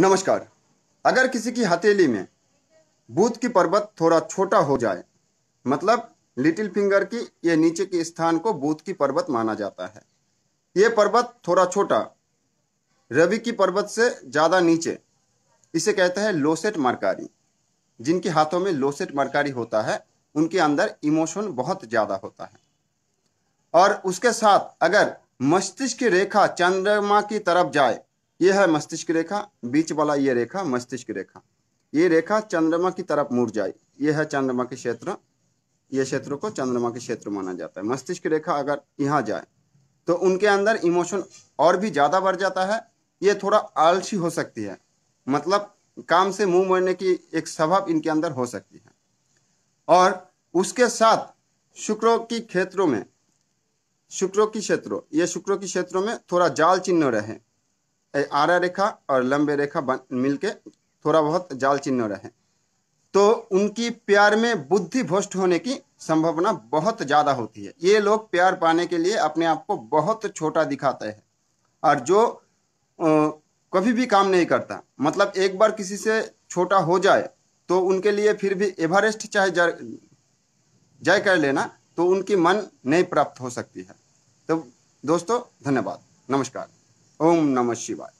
नमस्कार अगर किसी की हथेली में बूथ की पर्वत थोड़ा छोटा हो जाए मतलब लिटिल फिंगर की यह नीचे के स्थान को बूथ की पर्वत माना जाता है ये पर्वत थोड़ा छोटा रवि की पर्वत से ज़्यादा नीचे इसे कहते हैं लोसेट मरकारी जिनके हाथों में लोसेट मरकारी होता है उनके अंदर इमोशन बहुत ज़्यादा होता है और उसके साथ अगर मस्तिष्क की रेखा चंद्रमा की तरफ जाए ये है मस्तिष्क रेखा बीच वाला ये रेखा मस्तिष्क रेखा ये रेखा चंद्रमा की तरफ मुड़ जाए ये है चंद्रमा के क्षेत्र ये क्षेत्र को चंद्रमा के क्षेत्र माना जाता है मस्तिष्क रेखा अगर यहाँ जाए तो उनके अंदर इमोशन और भी ज़्यादा बढ़ जाता है ये थोड़ा आलसी हो सकती है मतलब काम से मुंह मोड़ने की एक स्वभाव इनके अंदर हो सकती है और उसके साथ शुक्रों की क्षेत्रों में शुक्रों की क्षेत्रों ये शुक्रों की क्षेत्रों में थोड़ा जाल चिन्ह रहे आरा रेखा और लंबे रेखा मिलके थोड़ा बहुत जाल चिन्ह रहे तो उनकी प्यार में बुद्धि भ्रष्ट होने की संभावना बहुत ज़्यादा होती है ये लोग प्यार पाने के लिए अपने आप को बहुत छोटा दिखाते हैं और जो आ, कभी भी काम नहीं करता मतलब एक बार किसी से छोटा हो जाए तो उनके लिए फिर भी एवरेस्ट चाहे जय कर लेना तो उनकी मन नहीं प्राप्त हो सकती है तो दोस्तों धन्यवाद नमस्कार ओम नमः शिवाय